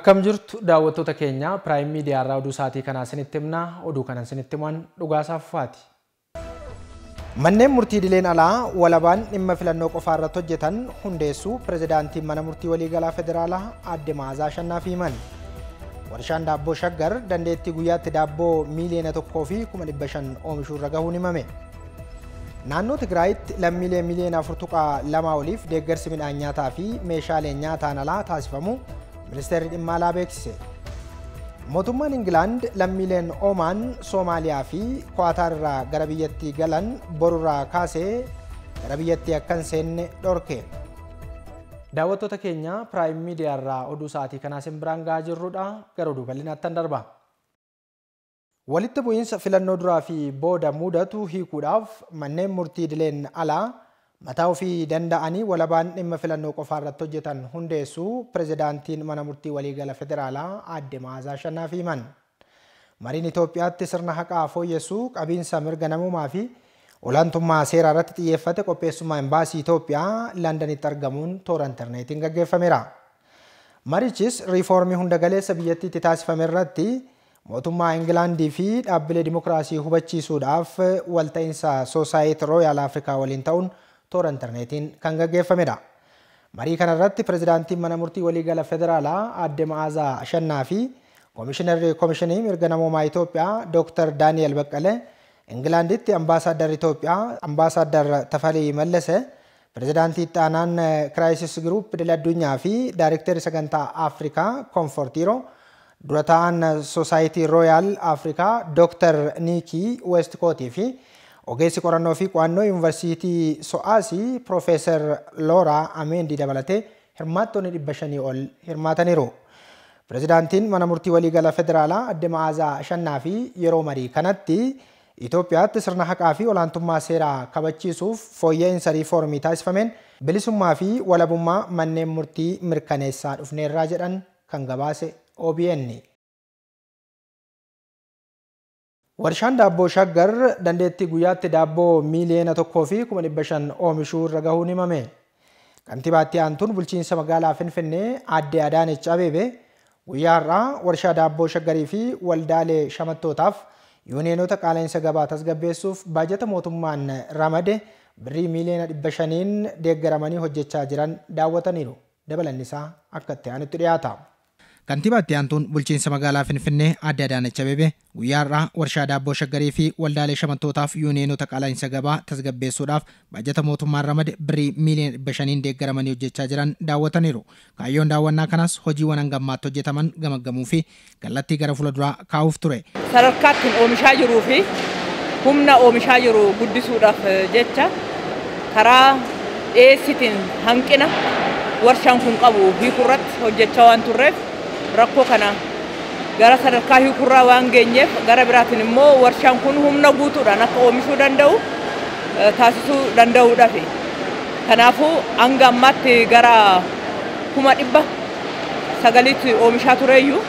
Akkam jirtu daawwattoota keenya Prime Media irraa oduu isaatii kanaa isinitti himna. Oduu kanan isinitti himan dhugaasaaf faati. Manneen murtii dileen alaa walabaan dhimma filannoo qofaa irratti hojjetan hundeessuu pirezidaantiin mana murtii waliigalaa federaalaa adde Maazaa Shannaaf himan. Warshaan daabboo Shaggar dandeettii guyyaatti daabboo miiliyoona tokkoo fi kuma dhibba shan oomishuu irra gahuun himame. Naannoo Tigraayitti lammiilee miiliyoona afur tuqaa lamaa oliif deeggarsi midhaan nyaataa fi meeshaaleen nyaataan alaa taasifamu ministeerri dhimma alaa beeksise. Mootummaan Ingilaand lammiileen Oomaan, Soomaaliyaa fi Kuwaatar irraa gara biyyattii galan borurraa kaasee gara biyyattii akkan seenne dhorke. Daawwattoota keenya Piraayim Miidiyaa irraa oduu isaatii kanaa sin biraan ga'aa jirrudha. Garuu dubal'inaattan darba. Walitti bu'iinsa filannoo duraa fi booda mudatu hiikuudhaaf manneen murtii dileen alaa Mataa ofii danda'anii walabaan dhimma filannoo qofaa irratti hojjetan hundeessuu pirezidaantiin mana murtii waliigala federaalaa aadde Maazaa Shannaaf himan. Mariin Itoophiyaatti sirna haqaa fooyyessuu qabiinsa mirga namumaa fi olaantummaa seeraa irratti xiyyeeffate qopheessummaa imbaasii Itoophiyaa Londanitti argamuun toora intarneetiin gaggeeffameera. Marichis riifoormii hunda galeessa biyyattii itti taasifame irratti mootummaa Ingilaandii fi dhaabbilee dimokiraasii hubachiisuudhaaf walta'insa Soosaayit Rooyaal Afrikaa waliin ta'uun toora intarneetiin kan gaggeeffamedha. Marii kanarratti pirezidaantiin mana murtii waliigala federaalaa aadde Maazaa Ashannaa fi Komishinarri Komishinii mirga namoomaa Itoophiyaa Dr. Daani'el Baqqalee Ingilaanditti ambaasaaddar Itoophiyaa ambaasaaddar Tafalii Mallese pirezidaantii ittaanaan Kiraayisis Giruup Dil Addunyaa fi Daayirekteeri Sagantaa Afrikaa Konfortiiroo dura ta'an Sosaayitii Rooyaal Afrikaa Dr. Niikii Weestkootii fi Ogeessi qorannoo fi qo'annoo yuunivarsiitii So'aas Piroofeesar Looraa Ameendi dabalatee hirmaattonni dhibba shanii ol hirmaataniiru. Pireezidaantiin mana murtii waliigala federaalaa addi Ma'aazaa Shannaa fi yeroo marii kanatti Itoophiyaatti sirna haqaa fi olaantummaa seeraa kabachiisuuf fooyya'insa riifoormii taasifameen bilisummaa fi walabummaa manneen murtii mirkaneessaa dhufneerraa jedhan kan gabaase OBN. E. Warshaan daabboo shaggar dandeetti guyyaatti daabboo miiliyeena tokkoo fi kuma dhibba shan oomishuu irra gahuun himame. Kantibaatti aantuun bulchiinsa magaalaa Finfinnee aadde Adaanechi Abeebee guyyaa warshaa daabboo shaggarii fi waldaalee shamattootaaf yuuniyoonota qaala'insa gabaa tasgabbeessuuf baajata mootummaan ramade birrii miiliyoona dhibba shaniin deeggaramanii hojjechaa jiran daawwataniiru. Dabalannisaa akka itti dhiyaata. Kantiibatti aantuun bulchiinsa magaalaa Finfinnee adda Adaanecha bebe guyyaa har'aa warshaa daabboo shaggarii fi waldaalee shamattootaaf yuuniyoonota qaala'insa gabaa tasgabbeessuudhaaf bajeta mootummaan ramade birii miiliyoona dhibba shaniin deeggaramanii hojjechaa jiran daawwataniiru. Kaayyoon daawwannaa kanaas hojiiwwan hangammaatti hojjetaman gamaggamuu fi kallattii gara fuulduraa kaa'uuf ture. Sadarkaatti oomishaa jiruu fi humna oomishaa jiru guddisuudhaaf eh, jecha karaa dhiyeessitiin hanqina warshaan kun qabu hiikurratti hojjechaa waan turreef rakkoo kana gara sadarkaa hiikurraa waan geenyeef gara biraatiin immoo warshaan kun humna guutuudhaan akka oomishuu danda'u taasisuu danda'uudha fi kanaafuu hanga ammaatti gara kuma dhibba sagaliitti oomishaa tureeyyuu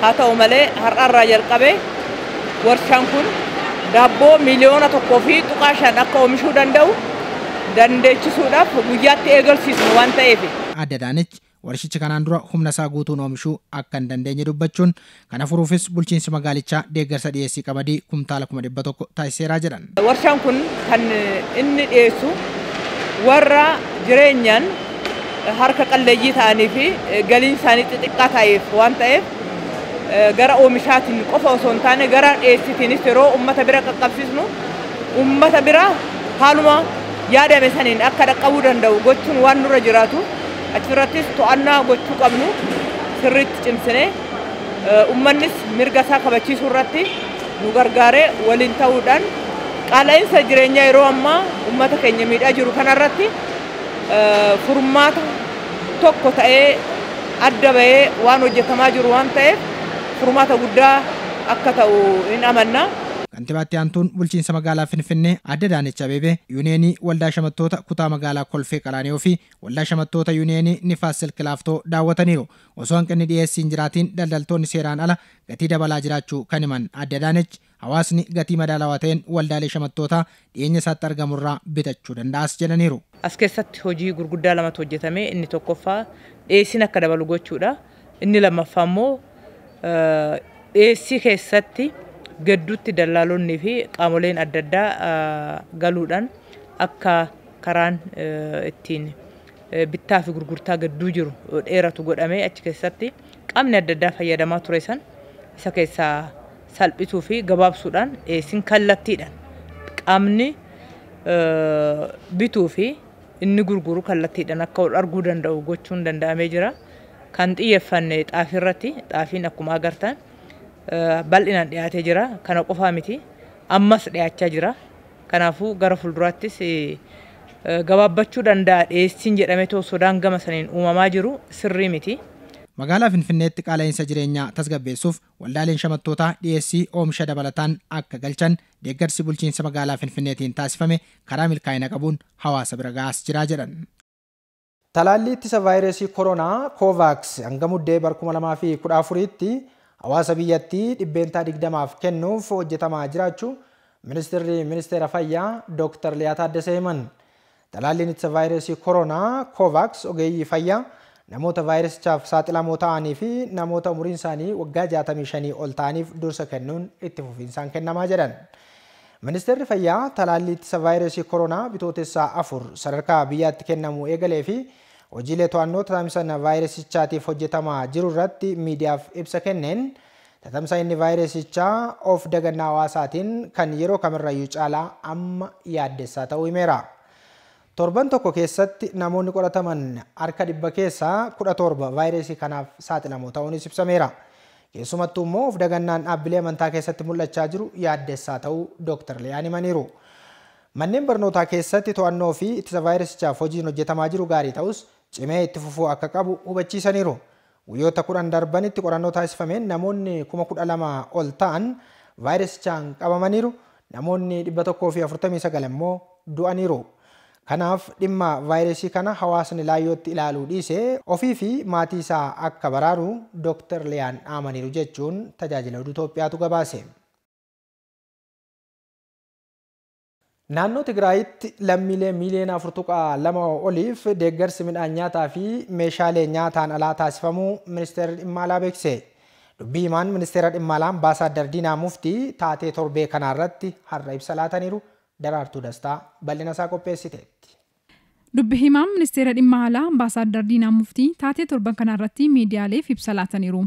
haa ta'u malee har'aarraa jalqabee warshaan kun daabboo miiliyoona tokkoo fi tuqaa shan akka oomishuu danda'u dandeechisuudhaaf guyyaatti eegalsiisnu waan ta'eef. Adda Daanich warshichi kanaan dura humna isaa guutuun oomishuu akka hin dandeenye dubbachuun kan afuruufis bulchiinsi magaalichaa deeggarsa dhiyeessii qamadii kumtaala kuma dhibba tokko jedhan. Warshaan kun kan inni dhiyeessu warra jireenyaan harka qalleeyyii ta'anii fi galiin isaanii xixiqqaa ta'eef waan ta'eef gara oomishaatiin qofa osoo hin taane gara dhiyeessitiinis yeroo uummata bira qaqqabsiisnu uummata bira haaluma yaadame saniin akka dhaqqabuu danda'u gochuun waan nurra jiraatu achirrattis to'annaa gochuu qabnu sirriitti cimsine uummannis mirga isaa kabachiisuu irratti nu gargaaree waliin ta'uudhaan qaala'insa jireenyaa yeroo ammaa uummata keenya miidhaa jiru kana irratti furmaata tokko ta'ee adda bahee waan hojjetamaa jiru waan ta'eef furmaata guddaa akka ta'u hin amanna. Kantibaatti aantuun bulchiinsa magaalaa Finfinnee adda Daanech Abeebee yuuniyeenii waldaa shamattoota kutaa magaalaa Kolfee Qalaani'oo ofii waldaa shamattoota yuuniyeenii Nifaas Silkilaaftoo daawwataniiru. Osoo hanqinni dhiyeessiin jiraatiin daldaltoonni seeraan ala gatii dabalaa jiraachuu kan himan adda Daanich hawaasni gatii madaalawaa ta'een waldaalee shamattoota dhiyeenya isaatti argamurraa bitachuu danda'as jedhaniiru. As keessatti hojii gurguddaa lamatu hojjetame inni tokkoffaa dhiyeessiin akka dabalu gochuudha inni lammaffaa immoo dhiyeessii keessatti Gadduutti dallaalonnii fi qaamoleen adda addaa galuudhaan akka karaan ittiin bittaa fi gurgurtaa gadduu jiru dheeratu godhamee achi keessatti qaamni adda addaa fayyadamaa ture san isa keessaa salphituu fi gabaabsuudhaan dhiyeessiin kallattiidhaan qaamni bituu fi inni gurguru kallattiidhaan akka arguu danda'u gochuun danda'amee jira. Kan xiyyeeffanne xaafiirratti xaafiin akkuma agartan bal'inaan dhiyaatee jira. Kana qofaa miti. Ammas dhiyaachaa jira. Kanaafuu gara fuulduraattis eh, eh, gabaabbachuu danda'a dhiyeessiin jedhamee too sodaan gama saniin uumamaa jiru sirrii miti. Magaalaa Finfinneetti qaala'insa jireenyaa tasgabbeessuuf waldaaleen shamattoota dhiyeessii oomisha dabalataan akka galchan deeggarsi bulchiinsa magaalaa Finfinneetiin taasifame karaa milkaa'ina qabuun hawaasa bira ga'as jiraa jedhan. ittisa hanga muddee hawaasa biyyattii dhibbeentaa digdamaaf kennuuf hojjetamaa jiraachuu ministeerri ministeera fayyaa dooktar Liyaa Taaddasee himan. Talaalliin ittisa vaayirasii koronaa kovaaks ogeeyyii fayyaa namoota vaayirasichaaf saaxilamoo ta'anii fi namoota umuriin isaanii waggaa 65 ol ta'aniif dursa kennuun itti fufiinsaan kennamaa jedhan. Ministeerri fayyaa talaallii ittisa vaayirasii koronaa bitootessaa afur sadarkaa biyyaatti kennamuu eegalee fi hojiilee to'annoo tamsana vaayirasichaatiif hojjetamaa jiru irratti miidiyaaf ibsa kenneen tatamsa inni vaayirasichaa of dagannaa hawaasaatiin kan yeroo kamirrayyuu caalaa amma yaaddessaa ta'uu himeera. Torban tokko keessatti namoonni qorataman harka dhibba keessaa kudha torba vaayirasii kanaaf saaxilamoo ta'uunis ibsameera. Keessumattuu immoo of dagannaan dhaabbilee amantaa keessatti mul'achaa jiru yaaddessaa ta'uu Dr. Liyaan himaniiru. Manneen barnootaa keessatti to'annoo fi ittisa vaayirasichaaf hojiin hojjetamaa jiru gaarii ta'us cimee itti fufuu akka qabu hubachiisaniiru. Guyyoota kudhan darbanitti qorannoo taasifameen namoonni kuma kudha lama ol ta'an vaayirasichaan qabamaniiru. Namoonni dhibba tokkoo fi afurtamii immoo du'aniiru. Kanaaf dhimma vaayirasii kana hawaasni laayyootti ilaaluu dhiisee ofii fi maatii isaa akka baraaru doctor Liyaan dhaamaniiru jechuun tajaajila Itoophiyaatu gabaase. Naannoo Tigraayitti lammiilee miiliyoona afur lama oliif deeggarsi midhaan nyaataa fi meeshaalee nyaataan alaa taasifamuu ministeera dhimma alaa beekse. himaan ministeera dhimma ambasaadar Ambaasaadder Diinaa Muftii taatee torbee kanaa irratti har'a ibsa laataniiru daraartuu dastaa bal'ina isaa qopheessiteetti. Dubbii himaan ministeera dhimma alaa Ambaasaadder Diinaa Muftii taatee torbaa kanaa irratti miidiyaaleef ibsa laataniiru.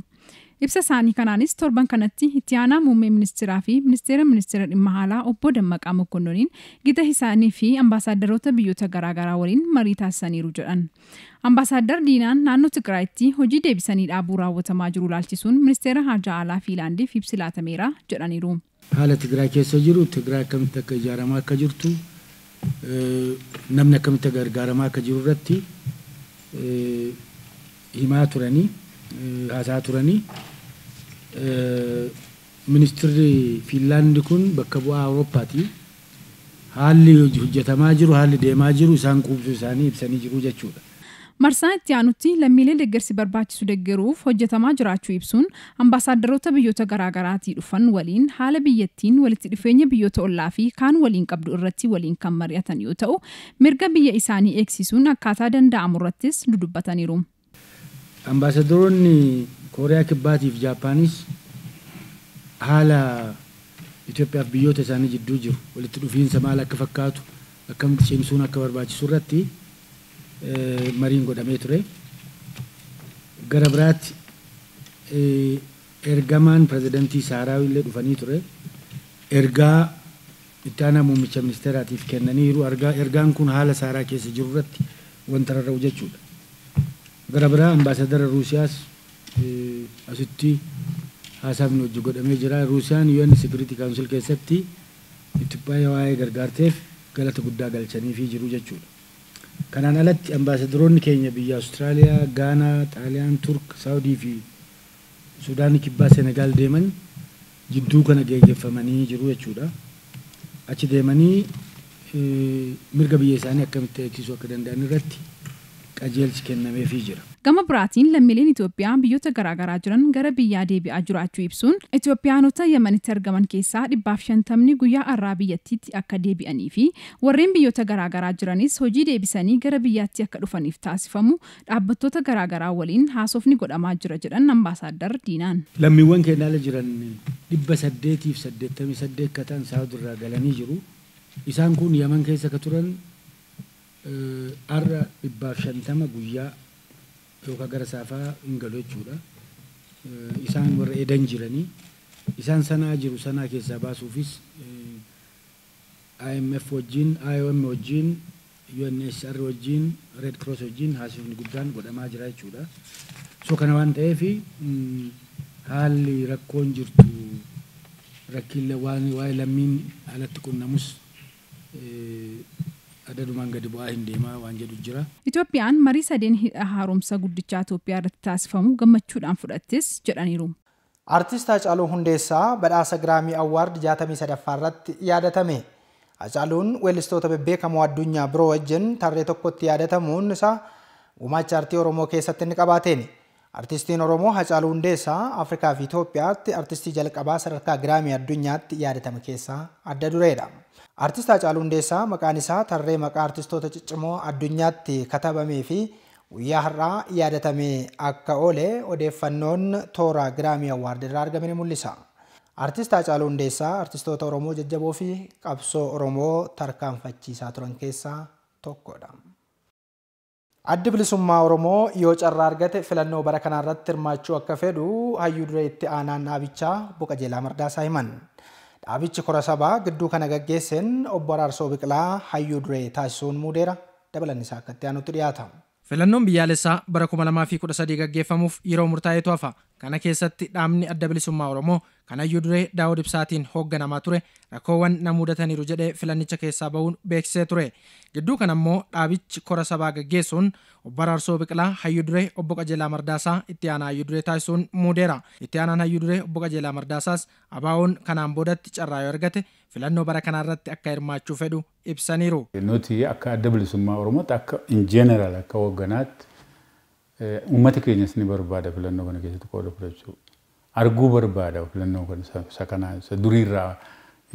Ibsa isaanii kanaanis torban kanatti itti aanaa muummee ministeeraa fi ministeera ministeera dhimma haalaa obbo Dammaqaa Mokkonnoniin gita isaanii fi ambaasaadarroota biyyoota garaagaraa waliin marii taasisaniiru jedhan. Ambaasaaddar Diinaan naannoo Tigraayitti hojii deebisanii dhaabuu raawwatamaa jiru laalchisuun ministeera haajaa alaa Fiinlaandiif ibsi laatameera jedhaniiru. Haala Tigraay keessa jiru Tigraay akkamitti akka ijaaramaa akka jirtu namni akkamitti gargaaramaa akka jiru irratti himaa turanii. haasaa turanii ministirri finlaandi kun bakka bu'aa Awurooppaati. Haalli hojjetamaa jiru, haalli deemaa jiru isaan quubsuu isaanii ibsanii jiru jechuudha. Marsaa itti aanutti lammiilee deeggarsi barbaachisu deeggaruuf hojjetamaa jiraachuu ibsuun ambaasaadarroota biyyoota garaagaraatii dhufan waliin haala biyyattiin walitti dhufeenya biyyoota ollaa fi kaan waliin qabdu irratti waliin kan mari'atan yoo ta'u mirga biyya isaanii eegsisuun akkaataa danda'amu dudubbataniiru. Ambaasadaroonni Kooriyaa Kibbaatiif Jaappaaniis haala Itoophiyaaf biyyoota isaanii jidduu jiru walitti dhufiinsa maal akka fakkaatu akkamitti cimsuun akka barbaachisu irratti mariin godhamee ture. Gara biraatti ergamaan pirezidantii Saaraaw illee dhufanii ture. Ergaa itti aanaa muummicha ministeeraatiif kennaniiru. Ergaan kun haala Saaraa keessa jiru irratti wanta rarra'u jechuudha. garabaraa ambaasadara eh, Ruusiyaas asitti haasaafni hojii godhamee jira. Ruusiyaan UN Security Council keessatti Itoophiyaa waa'ee gargaarteef galata guddaa galchaniifii jiru jechuudha. Kanaan alatti ambaasadaroonni keenya biyya Awustiraaliyaa, Gaanaa, Xaaliyaan, Turk, Saawudii fi Suudaan kibbaa Senegaal deeman jidduu kana geggeeffamanii jiru jechuudha. Achi deemanii eh, mirga biyya isaanii akkamitti eegsisuu akka danda'an irratti qajeelchi kennameefii jira. Gama biraatiin lammiileen Itoophiyaa biyyoota garaagaraa jiran gara biyyaa deebi'aa jiraachuu ibsuun Itoophiyaanota Yemanitti argaman keessaa dhibbaaf shantamni guyyaa arraa biyyattiitti akka deebi'anii fi warreen biyyoota garaagaraa jiranis hojii deebisanii gara biyyaatti akka dhufaniif taasifamu dhaabbattoota garaagaraa waliin haasofni godhamaa jira jedhan ambaasaadar Diinaan. Lammiiwwan keenyaala jiran dhibba saddeetiif saddeettamii akka ta'an galanii jiru. Isaan kun keessa har'a dhibbaaf shantama guyyaa yookaan gara saafaa hin galu jechuudha. Isaan warra edan jiranii isaan sanaa jiru sanaa keessaa baasuufis IMF wajjin, IOM wajjin, UNHCR wajjin, Red Cross wajjin haasofni guddaan godhamaa jira jechuudha. So kana waan ta'eef haalli rakkoon jirtu rakkiin waan waa'ee lammiin alatti qunnamus adadumaan gadi bu'aa hin deemaa waan jedhu jira. Itoophiyaan marii sadeen hidha haaromsa guddicha Itoophiyaa irratti taasifamu gammachuudhaan fudhattis jedhaniiru. Aartist Hacaaluu Hundeessaa badhaasa Giraamii Awwaard sadaffaa irratti yaadatame. Hacaaluun weellistoota bebbeekamoo addunyaa biroo wajjin tarree tokkotti yaadatamuun isaa gumaacha aartii Oromoo keessatti inni qabaateen. Aartistiin Oromoo Hacaaluu Hundeessaa Afrikaa fi Itoophiyaatti aartistii jalqabaa sadarkaa Giraamii addunyaatti yaadatame keessaa adda dureedha. Artist Haacaaluu Hundeessaa maqaan isaa tarree maqaa artistoota ciccimoo addunyaatti katabamee fi guyyaa har'aa yaadatamee akka oole odeeffannoon toora giraamii awwaard irraa argame ni mul'isa. Artist Haacaaluu Hundeessaa artistoota Oromoo jajjaboo fi qabsoo Oromoo tarkaanfachiisaa turan keessaa tokkodha. Addi bilisummaa Oromoo yoo carraa argate filannoo bara irratti hirmaachuu akka fedhu hayyuu dureetti aanaan dhaabichaa boqa jeelaa Mardaasaa himan. abichi kora sabaa gidduu kana gaggeesseen obbo Araarsoo Biqilaa hayyuu duree taasisuun muudeera. Dabalan isaa akkatti aanutti dhiyaata. Filannoon biyyaalessaa bara 2013 gaggeeffamuuf yeroo murtaa'eetu hafa. Kana keessatti dhaamni adda bilisummaa Oromoo kanayyuu duree daawud ibsaatiin hoogganamaa ture rakkoowwan na mudataniiru jedhee filannicha keessaa bahuun beeksisee ture gidduu kan ammoo dhaabichi kora sabaa gaggeessuun obbo Araarsoo Biqilaa hayyuu duree obbo Qajeela Mardaasaa itti aanaa hayyuu duree taasisuun muudeera itti aanaan hayyuu duree obbo Qajeela Mardaasaas abaawoon kanaan boodatti carraa yoo argate filannoo bara kanaa irratti akka hirmaachuu fedhu ibsaniiru. Nuti akka adda bilisummaa Oromootti akka injeneral akka hoogganaatti uummati eh, keenyas ni barbaada filannoo kana keessatti qooda fudhachuudha. arguu barbaada of filannoo kan sakana duriirraa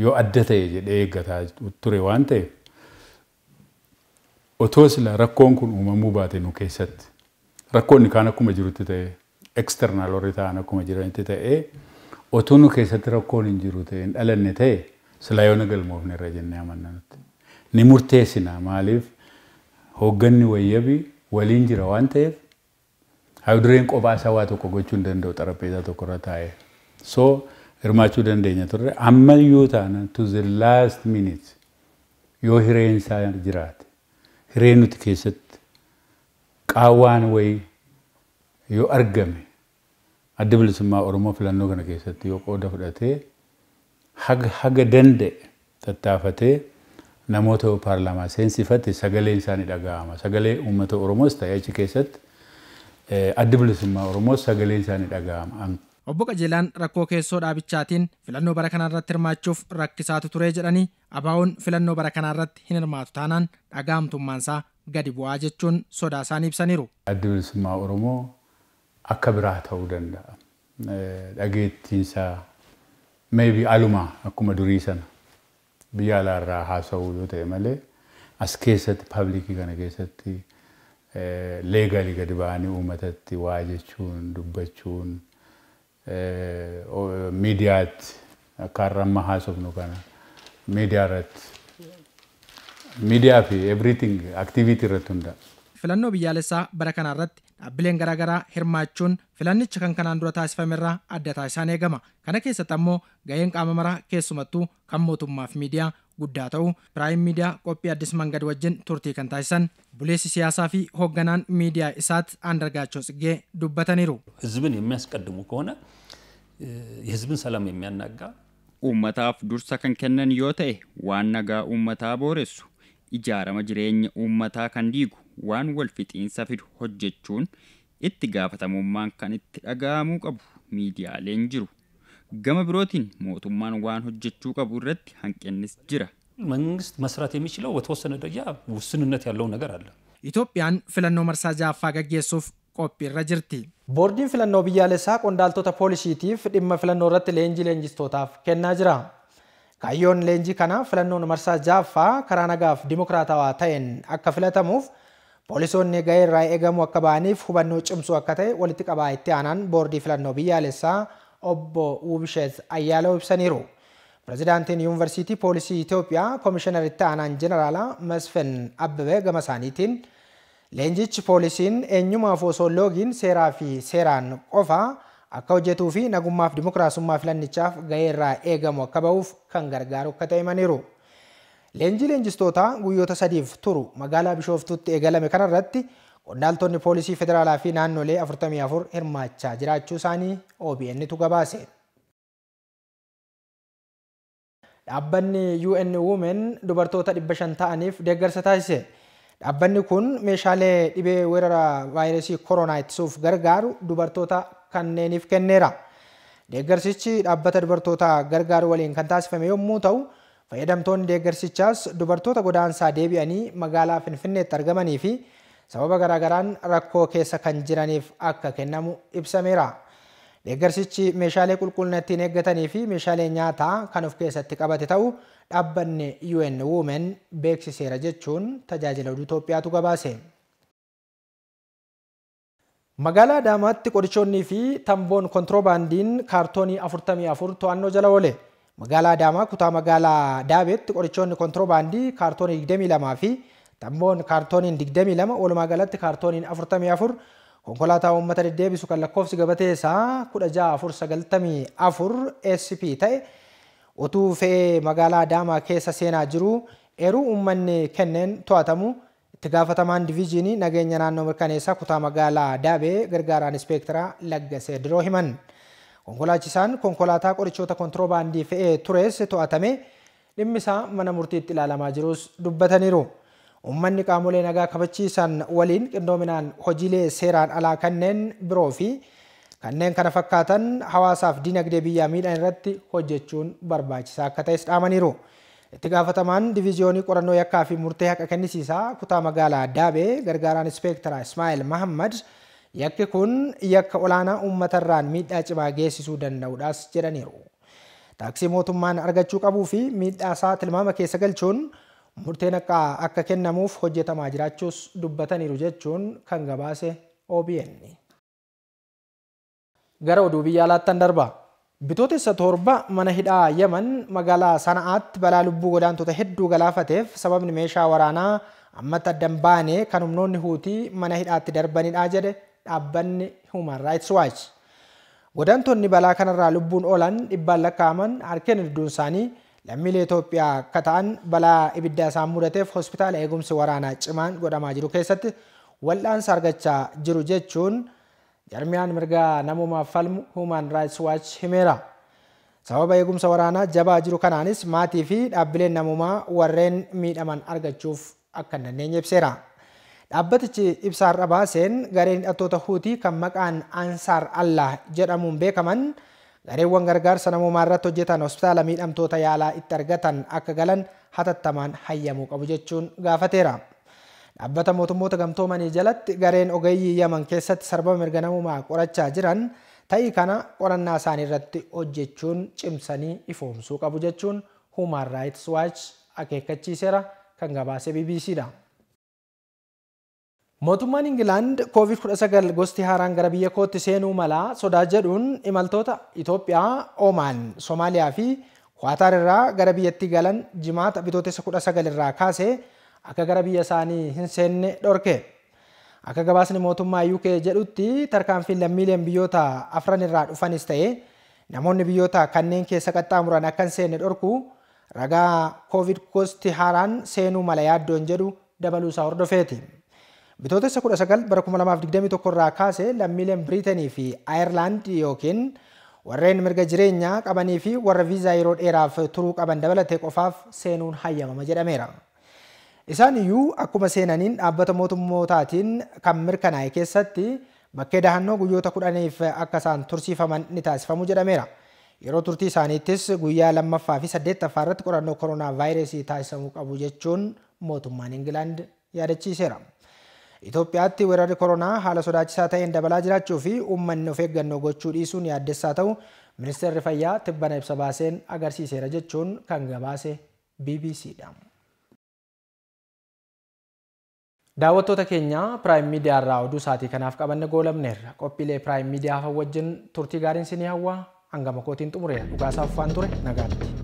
yoo adda ta'e jedhee eeggataa ture waan ta'e otoo sila rakkoon kun uumamuu baate nu keessatti rakkoonni kaan akkuma jirutti ta'e eksternaal warri ta'an akkuma jiranitti ta'e otoo nu keessatti rakkoon hin jiru ta'e hin dhalanne ta'e silaa yoo na galmoofne irra jennee amannanutti ni murteessina maaliif hoogganni wayyabi waliin jira waan ta'eef hayudureen kophaa isaa waa tokko gochuun danda'u tu tokkorra taa'ee so hirmaachuu dandeenya turre ammayyuu na to the last minute yoo hireen isaa jirat. Hirain nuti keset. Kawan wayii Yo argame adda bilisummaa Oromoo filannoo kana keessatti yoo qooda fudhatee haga haga danda'e tattaafatee namoota paarlaamaa seensifatte sagaleen isaanii dhaga'ama sagalee uummata Oromoos ta'e achi keessatti Eh, addi bilisummaa Oromoo sagalee isaanii dhaga'ama. Obbo Qajeelaan rakkoo keessoo dhaabichaatiin filannoo bara kanaa irratti hirmaachuuf rakkisaatu turee jedhanii abaawoon filannoo bara kanaa irratti hin hirmaatu taanaan dhaga'amtummaansaa gadi bu'aa jechuun sodaa isaanii ibsaniiru. Addi bilisummaa Oromoo akka biraa ta'uu danda'a. Eh, dhageettiinsaa meebii alumaa akkuma durii sana biyya irraa haasa'uu yoo ta'e malee as keessatti paablikii kana keessatti leegali gadi ba'anii uummatatti waa jechuun dubbachuun miidiyaatti akka har'amma haasofnu kana miidiyaa irratti miidiyaa fi everything aktiviitii irratti hunda'a. Filannoo biyyaalessaa bara kana irratti dhaabbileen garaagaraa hirmaachuun filannicha kan kanaan dura taasifame irraa adda taasisaan eegama. Kana keessatti ammoo ga'een qaama maraa keessumattuu kan mootummaa fi miidiyaa guddaa ta'u piraayim miidiyaa qophii addis mangad wajjin turtii kan taasisan buleessi siyaasaa fi hoogganaan miidiyaa isaatti አንዳርጋቸው ጽጌ dubbataniiru. ህዝብን የሚያስቀድሙ ከሆነ የህዝብን ሰላም የሚያናጋ uummataaf dursa kan kennan yoo ta'e waan nagaa uummataa booressu ijaarama jireenya uummataa kan diigu waan wal fixiinsa fidu hojjechuun itti gaafatamummaan kan itti dhaga'amuu qabu miidiyaaleen jiru Gama birootiin mootummaan waan hojjechuu qabu irratti hanqinnis jira. መንግስት መስራት የሚችለው በተወሰነ ደረጃ ውስንነት ያለው ነገር አለ። ኢትዮጵያን ፊለኖ መርሳ qophiirra jirti. Boordiin filannoo biyyaalessaa qondaaltoota poolishiitiif dhimma filannoo irratti leenjii leenjistootaaf kennaa jira. Kaayyoon leenjii kana filannoon marsaa jaaffaa karaa nagaaf dimokiraatawaa ta'een akka filatamuuf poolisoonni gahee irraa eegamu akka ba'aniif hubannoo cimsu akka ta'e walitti qabaa itti aanaan boordii filannoo biyyaalessaa obbo Wuubisheet Ayyaala ibsaniiru. Pireezidaantiin Yuunivarsiitii Poolisii Itoophiyaa Komishinar itti aanaan Jeneraalaa Masfin Abbabee gama isaaniitiin leenjichi poolisiin eenyumaaf osoo loogiin seeraa fi seeraan qofaa akka hojjetuu fi nagummaaf dimokiraasummaa filannichaaf irraa eegamu akka bahuuf kan gargaaru akka ta'e maniiru. Leenjii leenjistootaa guyyoota sadiif turu magaalaa Bishooftuutti eegalame kanarratti Qondaaltonni poolisii federaalaa fi naannolee 44 hirmaachaa jiraachuu isaanii OBN tu gabaase. Dhaabbanni UN Women dubartoota 500 ta'aniif deeggarsa taasise. Dhaabbanni kun meeshaalee dhibee weerara vaayirasii koronaa ittisuuf gargaaru dubartoota kanneeniif kenneera. Deeggarsichi dhaabbata dubartoota gargaaru waliin kan taasifame yommuu ta'u, fayyadamtoonni deeggarsichaas dubartoota godaansaa deebi'anii magaalaa Finfinneetti argamanii fi sababa garaagaraan rakkoo keessa kan jiraniif akka kennamu ibsameera. Deeggarsichi meeshaalee qulqullina ittiin eeggatanii fi meeshaalee nyaataa kan of keessatti qabate ta'u dhaabbanni UN Women beeksiseera jechuun tajaajila oduu Itoophiyaatu gabaase. Magaalaa Adaamaatti qorichoonnii fi tamboon kontiroobaandiin kaartoonii 44 to'annoo jala oole. Magaalaa Adaamaa kutaa magaalaa Daabeetti qorichoonni kontiroobaandii kaartoonii 22 fi Tamboon kaartooniin digdamii lama walumaa galatti kaartooniin 44 konkolaataa uummata deddeebisu kan lakkoofsi gabatee isaa 16494 ASP ta'e utuu fe'ee magaalaa Adaamaa keessa seenaa jiru eeruu uummanni kenneen to'atamu itti gaafatamaan diviijiinii nageenya naannoo mirkaneessaa kutaa magaalaa Daabee gargaaraan ispeektaraa laggasee diroo himan. Konkolaachisaan konkolaataa qorichoota kontiroobaandii fe'ee tures to'atame dhimmisaa mana murtiitti ilaalamaa jirus dubbataniiru. Uummanni qaamolee nagaa kabachiisan waliin qindoominaan hojiilee seeraan alaa kanneen biroo fi kanneen kana fakkaatan hawaasaaf dinagdee biyyaa miidhan irratti hojjechuun barbaachisaa akka ta'es dhaamaniiru. Itti gaafatamaan diviiziyoonii qorannoo yakkaa fi murtee haqa kennisiisaa kutaa magaalaa Daabee gargaaraan ispeektaraa Ismaa'eel Mahammad yakki kun yakka olaanaa uummatarraan miidhaa cimaa geessisuu danda'uudhaas jedhaniiru. Taaksii mootummaan argachuu qabuu fi miidhaasaa tilmaama keessa galchuun murteen akka kennamuuf hojjetamaa jiraachuus dubbataniiru jechuun kan gabaase OBN. Gara oduu biyya alaattan darba. Bitootessa torba mana hidhaa yeman magaalaa Sana'aatti balaa lubbuu godaantoota hedduu galaafateef sababni meeshaa waraanaa ammatti addan baane kan humnoonni Huutii mana hidhaatti darbanidha jedhe dhaabbanni Human Rights Watch. Godaantonni balaa kanarraa lubbuun oolan dhibbaan lakkaaman harkeen hedduun isaanii Lammiilee Itoophiyaa akka ta'an balaa ibidda isaan mudateef hospitaala eegumsi waraanaa cimaan godhamaa jiru keessatti wal'aansa argachaa jiru jechuun jarmiyaan mirgaa namoomaaf falmu Human Rights Watch himeera. Sababa eegumsa waraanaa jabaa jiru kanaanis maatii fi dhaabbileen namoomaa warreen miidhaman argachuuf akka hin dandeenye ibseera. Dhaabbatichi ibsaarra baaseen gareen hidhattoota Huutii kan maqaan Ansaar Allah jedhamuun beekaman gareewwan gargaarsa namumaa irratti hojjetan hospitaala miidhamtoota yaalaa itti argatan akka galan hatattamaan hayyamuu qabu jechuun gaafateera. Dhaabbata mootummoota gamtoomanii jalatti gareen ogayyi yaman keessatti sarbama mirga namumaa qorachaa jiran ta'ii kana qorannaa isaanii irratti hojjechuun cimsanii ifoomsuu qabu jechuun Human Rights Watch akeekkachiiseera kan gabaase BBCdha. Mootummaan Ingilaand COVID-19 gosti haaraan gara biyya kootti seenuu malaa sodaa jedhuun imaltoota Itoophiyaa, Omaan, Soomaaliyaa fi Kwaataar irraa gara biyyatti galan jimaata bitootessa irraa kaasee akka gara biyya isaanii hin seenne dhorke. Akka gabaasni mootummaa UK jedhutti tarkaanfiin lammiileen biyyoota afran irraa dhufanis ta'e namoonni biyyoota kanneen keessa qaxxaamuran akka hin seenne dhorku ragaa COVID gosti haaraan seenuu malaa yaaddoon jedhu dabaluu isaa hordofeeti. Bitootessa 19 2021 irraa kaasee lammiileen Biriitanii fi Aayerlaand yookiin warreen mirga jireenyaa qabanii fi warra viizaa yeroo dheeraaf turuu qaban dabalatee qofaaf seenuun hayyamama jedhameera. Isaan iyyuu akkuma seenaniin dhaabbata mootummootaatiin kan mirkanaa'e keessatti bakkee dahannoo guyyoota kudhaniif akka isaan tursiifaman ni taasifamu jedhameera. Yeroo guyyaa lammaffaa fi saddeettaffaa irratti qorannoo vaayirasii taasifamuu qabu jechuun mootummaan yaadachiiseera. Itoophiyaatti weerarri koronaa haala sodaachisaa ta'een dabalaa jiraachuu fi uummanni of eeggannoo gochuu dhiisuun yaaddessaa ta'u ministeerri fayyaa tibbana ibsa baaseen agarsiiseera jechuun kan gabaase dha. Daawwattoota keenya Piraayim Miidiyaa irraa oduu saatii kanaaf qabanne goolamneerra. Qophiilee Piraayim Miidiyaa wajjin turtii gaariin sinii hawwaa hangama kootiin xumureera. Dhugaasaa ture nagaatti.